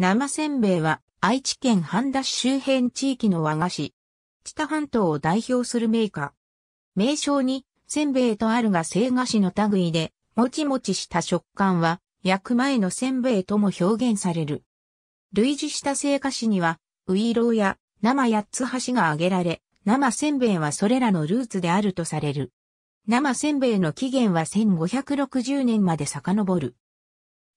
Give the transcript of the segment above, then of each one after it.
生せんべいは愛知県半田市周辺地域の和菓子。知多半島を代表するメーカー。名称にせんべいとあるが製菓子の類で、もちもちした食感は焼く前のせんべいとも表現される。類似した製菓子には、ウイローや生八つ橋が挙げられ、生せんべいはそれらのルーツであるとされる。生せんべいの起源は1560年まで遡る。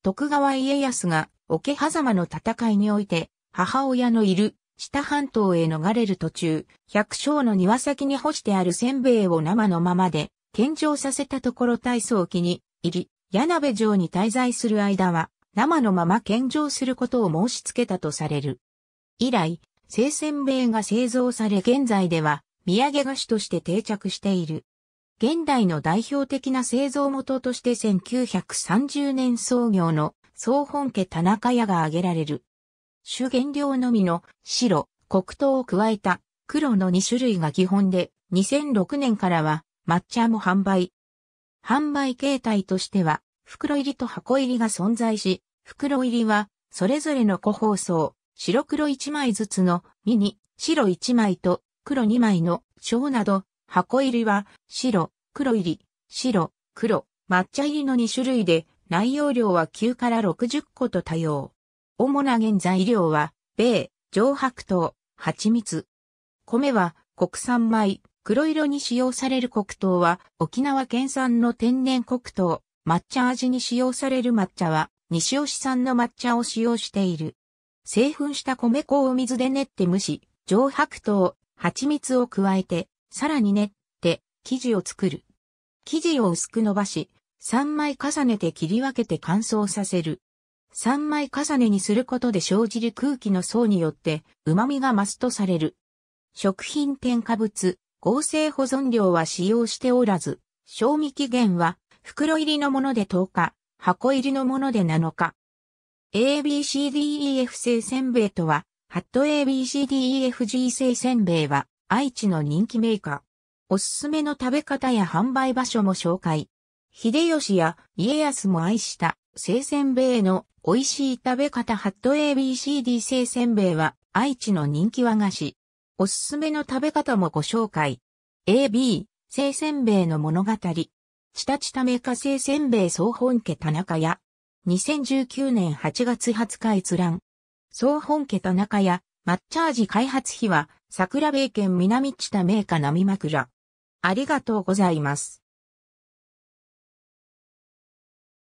徳川家康が桶狭間の戦いにおいて、母親のいる、下半島へ逃れる途中、百姓の庭先に干してあるせんべいを生のままで、献上させたところ大層気に入り、柳部城に滞在する間は、生のまま献上することを申し付けたとされる。以来、生せんべいが製造され現在では、土産菓子として定着している。現代の代表的な製造元として1930年創業の総本家田中屋が挙げられる。主原料のみの白、黒糖を加えた黒の2種類が基本で、2006年からは抹茶も販売。販売形態としては、袋入りと箱入りが存在し、袋入りは、それぞれの個包装、白黒1枚ずつのミニ、白1枚と黒2枚の小など、箱入りは白、黒入り、白、黒、抹茶入りの2種類で、内容量は9から60個と多様。主な原材料は、米、上白糖、蜂蜜。米は国産米、黒色に使用される黒糖は沖縄県産の天然黒糖、抹茶味に使用される抹茶は西尾市産の抹茶を使用している。製粉した米粉を水で練って蒸し、上白糖、蜂蜜を加えて、さらに練って生地を作る。生地を薄く伸ばし、三枚重ねて切り分けて乾燥させる。三枚重ねにすることで生じる空気の層によって旨味が増すとされる。食品添加物、合成保存料は使用しておらず、賞味期限は袋入りのもので10日、箱入りのもので7日。ABCDEF 製せんべいとは、ハット ABCDEFG 製せんべいは愛知の人気メーカー。おすすめの食べ方や販売場所も紹介。秀吉や家康も愛した生鮮米の美味しい食べ方ハット ABCD 生鮮米は愛知の人気和菓子。おすすめの食べ方もご紹介。AB、生鮮米の物語。ちたちためか生鮮米総本家田中屋。2019年8月20日閲覧。総本家田中屋、抹茶味開発費は、桜米県南知多名家並枕。ありがとうございます。